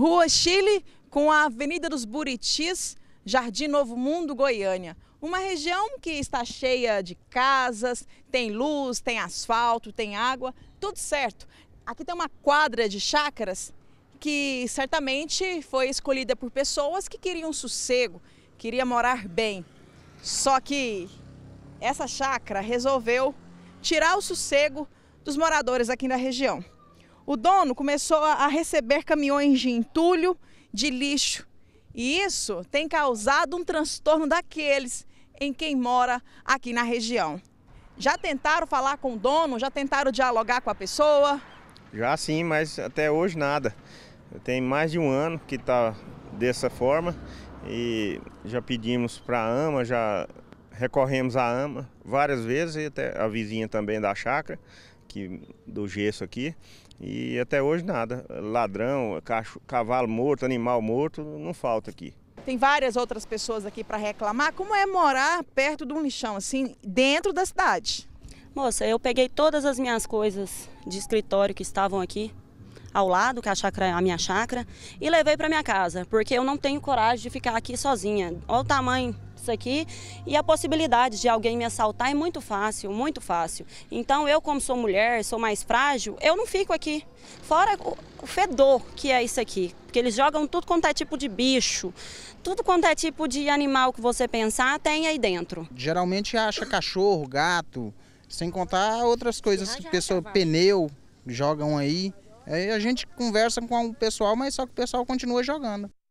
Rua Chile com a Avenida dos Buritis, Jardim Novo Mundo, Goiânia. Uma região que está cheia de casas, tem luz, tem asfalto, tem água, tudo certo. Aqui tem uma quadra de chácaras que certamente foi escolhida por pessoas que queriam sossego, queriam morar bem. Só que essa chácara resolveu tirar o sossego dos moradores aqui na região. O dono começou a receber caminhões de entulho, de lixo. E isso tem causado um transtorno daqueles em quem mora aqui na região. Já tentaram falar com o dono? Já tentaram dialogar com a pessoa? Já sim, mas até hoje nada. Tem mais de um ano que está dessa forma e já pedimos para a AMA, já recorremos à AMA várias vezes e até a vizinha também da chácara aqui do gesso aqui e até hoje nada. Ladrão, cacho, cavalo morto, animal morto, não falta aqui. Tem várias outras pessoas aqui para reclamar. Como é morar perto de um lixão, assim, dentro da cidade? Moça, eu peguei todas as minhas coisas de escritório que estavam aqui ao lado, que é a, chácara, a minha chácara, e levei para minha casa, porque eu não tenho coragem de ficar aqui sozinha. Olha o tamanho isso aqui e a possibilidade de alguém me assaltar é muito fácil, muito fácil. Então eu, como sou mulher, sou mais frágil, eu não fico aqui. Fora o fedor que é isso aqui, porque eles jogam tudo quanto é tipo de bicho, tudo quanto é tipo de animal que você pensar tem aí dentro. Geralmente acha cachorro, gato, sem contar outras coisas que pessoa pneu jogam aí. Aí a gente conversa com o pessoal, mas só que o pessoal continua jogando.